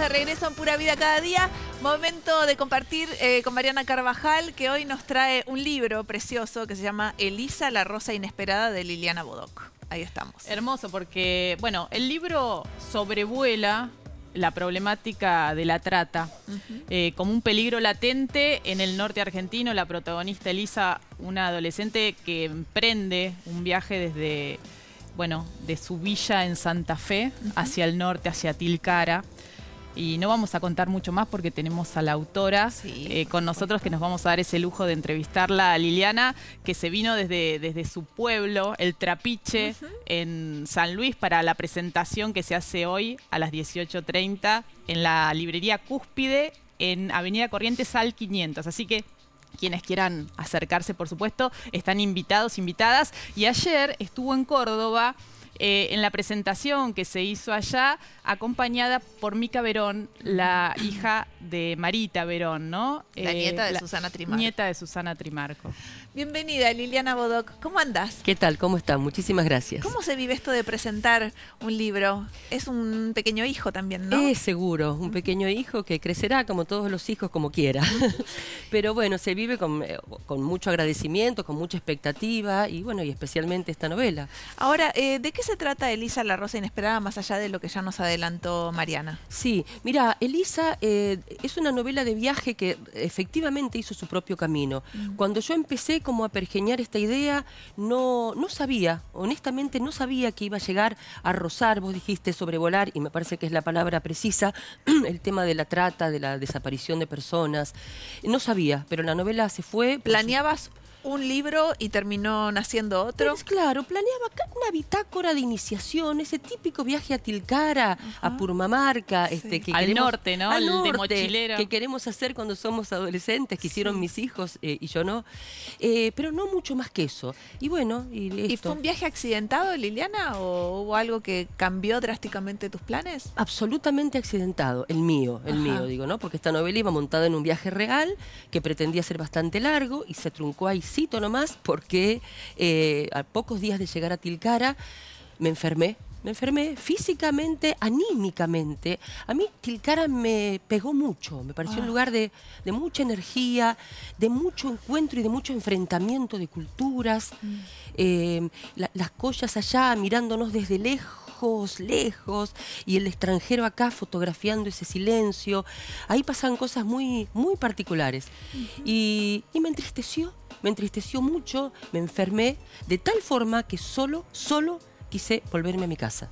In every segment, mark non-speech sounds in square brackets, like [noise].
de regreso en Pura Vida cada día. Momento de compartir eh, con Mariana Carvajal, que hoy nos trae un libro precioso que se llama Elisa, la rosa inesperada de Liliana Bodoc. Ahí estamos. Hermoso, porque, bueno, el libro sobrevuela la problemática de la trata. Eh, como un peligro latente en el norte argentino, la protagonista Elisa, una adolescente que emprende un viaje desde, bueno, de su villa en Santa Fe hacia el norte, hacia Tilcara. Y no vamos a contar mucho más porque tenemos a la autora eh, con nosotros que nos vamos a dar ese lujo de entrevistarla a Liliana, que se vino desde, desde su pueblo, el Trapiche, en San Luis, para la presentación que se hace hoy a las 18.30 en la librería Cúspide, en Avenida Corrientes al 500. Así que quienes quieran acercarse, por supuesto, están invitados, invitadas. Y ayer estuvo en Córdoba eh, en la presentación que se hizo allá, acompañada por Mica Verón, la [clears throat] hija de Marita Verón, ¿no? La eh, nieta de Susana Trimarco. Nieta de Susana Trimarco. Bienvenida, Liliana Bodoc. ¿Cómo andas? ¿Qué tal? ¿Cómo están? Muchísimas gracias. ¿Cómo se vive esto de presentar un libro? Es un pequeño hijo también, ¿no? Es seguro, un pequeño hijo que crecerá como todos los hijos, como quiera. [laughs] Pero bueno, se vive eh, con, mucho agradecimiento, con mucha expectativa y bueno, y especialmente esta novela. Ahora, ¿de qué se se trata Elisa La Rosa Inesperada, más allá de lo que ya nos adelantó Mariana? Sí, mira, Elisa eh, es una novela de viaje que efectivamente hizo su propio camino. Mm. Cuando yo empecé como a pergeñar esta idea, no, no sabía, honestamente no sabía que iba a llegar a rozar, vos dijiste sobrevolar, y me parece que es la palabra precisa, [clears throat] el tema de la trata, de la desaparición de personas. No sabía, pero la novela se fue... Pues, ¿Planeabas un libro y terminó naciendo otro. Pues claro, planeaba una bitácora de iniciación, ese típico viaje a Tilcara, a Purmamarca, este, al norte, ¿no? Al norte, de que queremos hacer cuando somos adolescentes, que hicieron mis hijos eh, y yo no, eh, pero no mucho más que eso. Y bueno, y, y fue un viaje accidentado, Liliana, o hubo algo que cambió drásticamente tus planes? Absolutamente accidentado, el mío, el mío, digo, ¿no? Porque esta novela iba montada en un viaje real que pretendía ser bastante largo y se truncó ahí cito nomás porque eh, a pocos días de llegar a Tilcara me enfermé. Me enfermé físicamente, anímicamente. A mí Tilcara me pegó mucho, me pareció un ah. lugar de, mucha energía, de mucho encuentro y de mucho enfrentamiento de culturas. Mm. Em, las collas allá mirándonos desde lejos lejos, y el extranjero acá fotografiando ese silencio. Ahí pasan cosas muy, muy particulares. y, me entristeció, me entristeció mucho, me enfermé, de tal forma que solo, solo quise volverme a mi casa.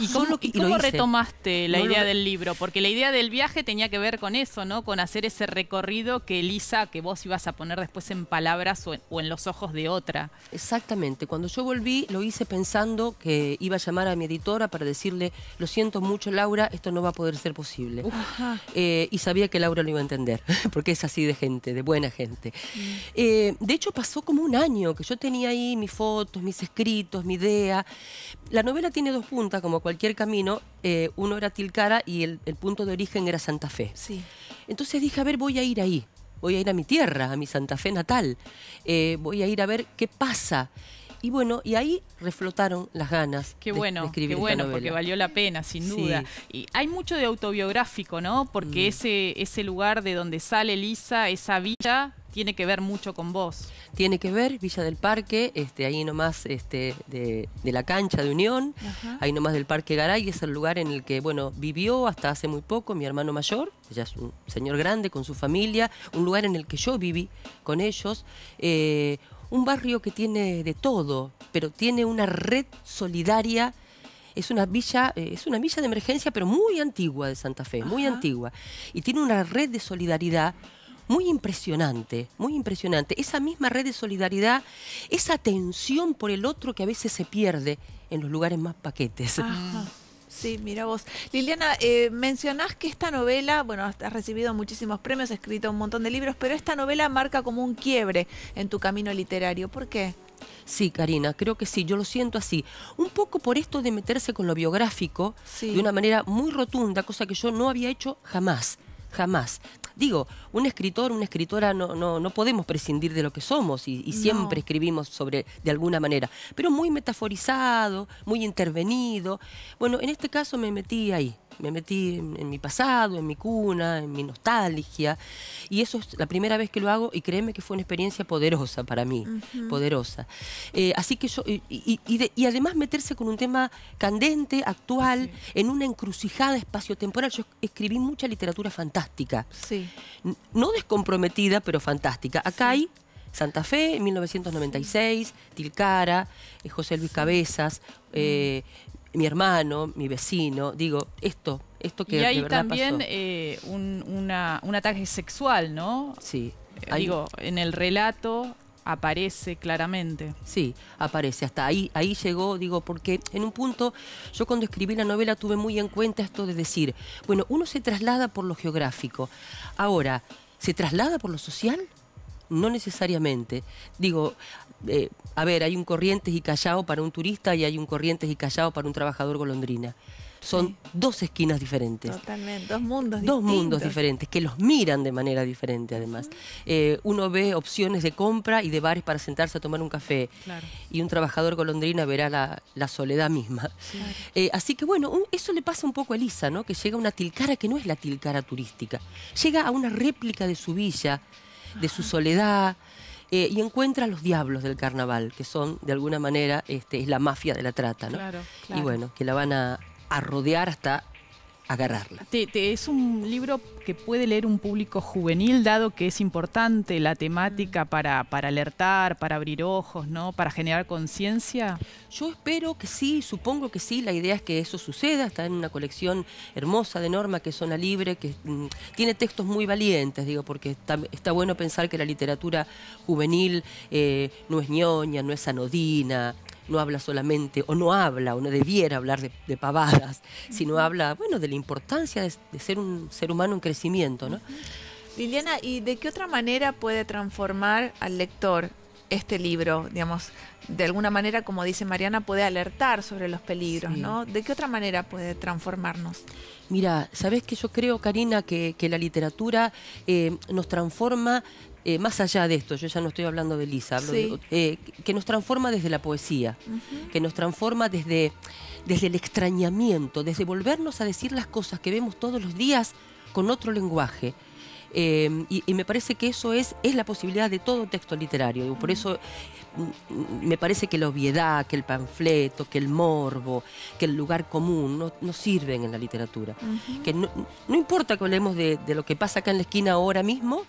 ¿Y, cómo, retomaste la idea del libro? Porque la idea del viaje tenía que ver con eso, ¿no? Con hacer ese recorrido que Elisa, que vos ibas a poner después en palabras o en, los ojos de otra. Exactamente. Cuando yo volví, lo hice pensando que iba a llamar a mi editora para decirle, lo siento mucho, Laura, esto no va a poder ser posible. Eh, y sabía que Laura lo iba a entender, [laughs] porque es así de gente, de buena gente. Mm. Eh, de hecho, pasó como un año que yo tenía ahí mis fotos, mis escritos, mi idea. La novela tiene dos puntas, como como cualquier camino, eh, uno era Tilcara y el, punto de origen era Santa Fe. Sí. Entonces dije, a ver, voy a ir ahí, voy a ir a mi tierra, a mi Santa Fe natal, eh, voy a ir a ver qué pasa. Y bueno, y ahí reflotaron las ganas. Qué bueno, de, qué bueno, porque valió la pena, sin duda. Y hay mucho de autobiográfico, ¿no? Porque mm. ese, ese lugar de donde sale Lisa, esa villa, tiene que ver mucho con vos. Tiene que ver, Villa del Parque, este, ahí nomás este, de, la cancha de Unión, ahí nomás del Parque Garay, es el lugar en el que, bueno, vivió hasta hace muy poco mi hermano mayor, ya es un señor grande con su familia, un lugar en el que yo viví con ellos. Eh, un barrio que tiene de todo, pero tiene una red solidaria es una villa, eh, es una villa de emergencia, pero muy antigua de Santa Fe, muy antigua. Y tiene una red de solidaridad muy impresionante, muy impresionante. Esa misma red de solidaridad, esa atención por el otro que a veces se pierde en los lugares más paquetes. Sí, mira vos. Liliana, eh, mencionás que esta novela, bueno, has recibido muchísimos premios, has escrito un montón de libros, pero esta novela marca como un quiebre en tu camino literario. ¿Por qué? Sí, Karina, creo que sí, yo lo siento así. Un poco por esto de meterse con lo biográfico de una manera muy rotunda, cosa que yo no había hecho jamás jamás. Digo, un escritor, una escritora, no, no, no podemos prescindir de lo que somos y, siempre escribimos sobre, de alguna manera, pero muy metaforizado, muy intervenido. Bueno, en este caso me metí ahí me metí en, mi pasado, en mi cuna, en mi nostalgia. Y eso es la primera vez que lo hago y créeme que fue una experiencia poderosa para mí, poderosa. Eh, así que yo, y, además meterse con un tema candente, actual, ah, en una encrucijada espaciotemporal. Yo escribí mucha literatura fantástica. Sí. No descomprometida, pero fantástica. Acá hay Santa Fe, en 1996, Tilcara, eh, José Luis Cabezas, eh, mi hermano, mi vecino, digo, esto, esto que... Y hay también eh, un, ataque sexual, ¿no? Sí. Eh, digo, en el relato aparece claramente. Sí, aparece. Hasta ahí, ahí llegó, digo, porque en un punto yo cuando escribí la novela tuve muy en cuenta esto de decir, bueno, uno se traslada por lo geográfico. Ahora, ¿se traslada por lo social? No necesariamente. Digo, eh, a ver, hay un Corrientes y Callao para un turista y hay un Corrientes y Callao para un trabajador golondrina. Son dos esquinas diferentes. Totalmente, dos mundos diferentes. Dos mundos diferentes, que los miran de manera diferente además. Eh, uno ve opciones de compra y de bares para sentarse a tomar un café. Y un trabajador golondrina verá la, soledad misma. Eh, así que bueno, eso le pasa un poco a Elisa, ¿no? Que llega a una tilcara que no es la tilcara turística. Llega a una réplica de su villa, de su soledad, eh, y encuentra a los diablos del carnaval, que son de alguna manera este, es la mafia de la trata, ¿no? Claro, claro. Y bueno, que la van a rodear hasta agarrarla. es un libro que puede leer un público juvenil, dado que es importante la temática mm. para, alertar, para abrir ojos, ¿no? Para generar conciencia. Yo espero que sí, supongo que sí. La idea es que eso suceda. Está en una colección hermosa de Norma, que es Zona Libre, que mm, tiene textos muy valientes, digo, porque está, bueno pensar que la literatura juvenil eh, no es ñoña, no es anodina, no habla solamente, o no habla, o no debiera hablar de, pavadas, sino habla, bueno, de la importancia de, de, ser un ser humano en crecimiento, ¿no? Liliana, ¿y de qué otra manera puede transformar al lector este libro, digamos, de alguna manera, como dice Mariana, puede alertar sobre los peligros, ¿no? ¿De qué otra manera puede transformarnos? Mira, sabes que yo creo, Karina, que, la literatura eh, nos transforma eh, más allá de esto, yo ya no estoy hablando de Lisa, hablo de, eh, que nos transforma desde la poesía, que nos transforma desde, desde el extrañamiento, desde volvernos a decir las cosas que vemos todos los días con otro lenguaje. Em, y, me parece que eso es, es la posibilidad de todo texto literario. por mm. eso mm, me parece que la obviedad, que el panfleto, que el morbo, que el lugar común no, sirven en la literatura. Que no, importa que hablemos de, lo que pasa acá en la esquina ahora mismo,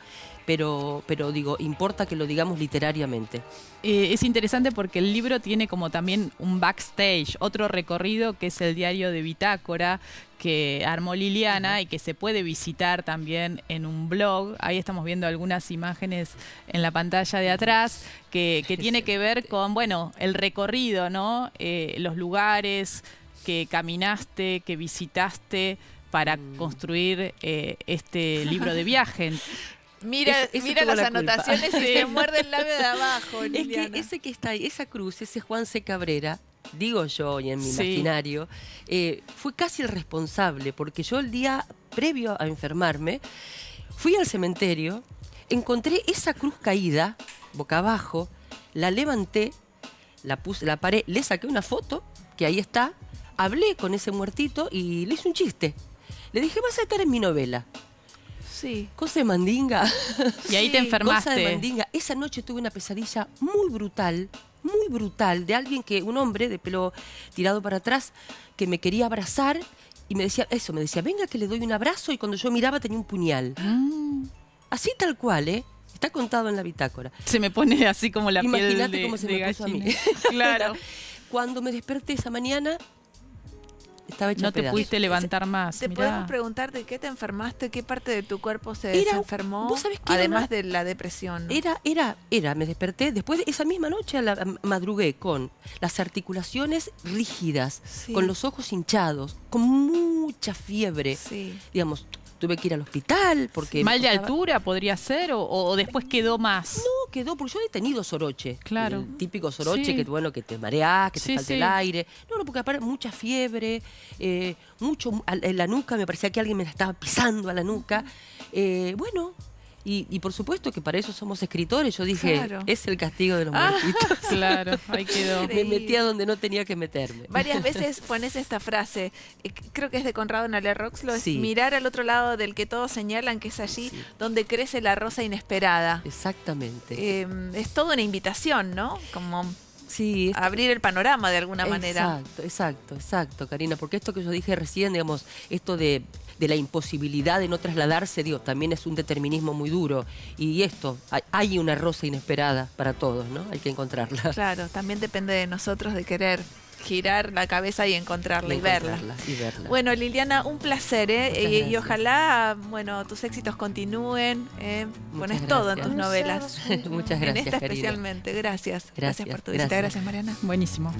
pero, pero digo, importa que lo digamos literariamente. Eh, es interesante porque el libro tiene como también un backstage, otro recorrido que es el diario de Bitácora, que armó Liliana y que se puede visitar también en un blog. Ahí estamos viendo algunas imágenes en la pantalla de atrás que, tiene que ver con, bueno, el recorrido, ¿no? Eh, los lugares que caminaste, que visitaste para mm. construir eh, este libro de viaje. [laughs] Mira, mira las anotaciones y [laughs] se muerde el labio de abajo. Liliana. ese que está ahí, esa cruz, ese Juan C. Cabrera, digo yo y en mi imaginario, eh, fue casi el responsable, porque yo el día previo a enfermarme, fui al cementerio, encontré esa cruz caída, boca abajo, la levanté, la puse, la paré, le saqué una foto, que ahí está, hablé con ese muertito y le hice un chiste. Le dije, vas a estar en mi novela. Sí. Cosa de mandinga. Y ahí te enfermaste. [laughs] Cosa de mandinga. Esa noche tuve una pesadilla muy brutal muy brutal de alguien que, un hombre de pelo tirado para atrás, que me quería abrazar y me decía, eso, me decía, venga que le doy un abrazo y cuando yo miraba tenía un puñal. Ah. Así tal cual, ¿eh? Está contado en la bitácora. Se me pone así como la piel de, cómo se me puso a mí. [laughs] Claro. cuando me desperté esa mañana, no te pudiste levantar más. Te podemos preguntar de qué te enfermaste, qué parte de tu cuerpo se enfermó desenfermó, además de la depresión. Era, era, era, me desperté, después esa misma noche la, madrugué con las articulaciones rígidas, con los ojos hinchados, con mucha fiebre. Sí. Digamos, tuve que ir al hospital porque... ¿Mal de altura podría ser o, después quedó más? No, quedó, porque yo he tenido soroche. Claro. típico soroche que, bueno, que te mareas, que te falta el aire. No, no, porque aparte mucha fiebre, eh, mucho... en la nuca, me parecía que alguien me la estaba pisando a la nuca. Eh, bueno, y, por supuesto que para eso somos escritores. Yo dije, es el castigo de los ah. muertitos. [laughs] claro, ahí quedó. Me metía donde no tenía que meterme. Varias [laughs] veces pones esta frase, eh, creo que es de Conrado Nalé Roxlo, es mirar al otro lado del que todos señalan que es allí donde crece la rosa inesperada. Exactamente. Em, es toda una invitación, ¿no? Como abrir el panorama de alguna manera. Exacto, exacto, exacto, Karina, porque esto que yo dije recién, digamos, esto de de la imposibilidad de no trasladarse, Dios, también es un determinismo muy duro. Y esto, hay una rosa inesperada para todos, ¿no? Hay que encontrarla. Claro, también depende de nosotros de querer girar la cabeza y encontrarla, y, verla. Bueno, Liliana, un placer, ¿eh? eh y, ojalá, bueno, tus éxitos continúen. ¿eh? Pones todo en tus novelas. [laughs] Muchas gracias. En esta especialmente. Gracias. Gracias, por tu visita. Gracias, Mariana. Buenísimo.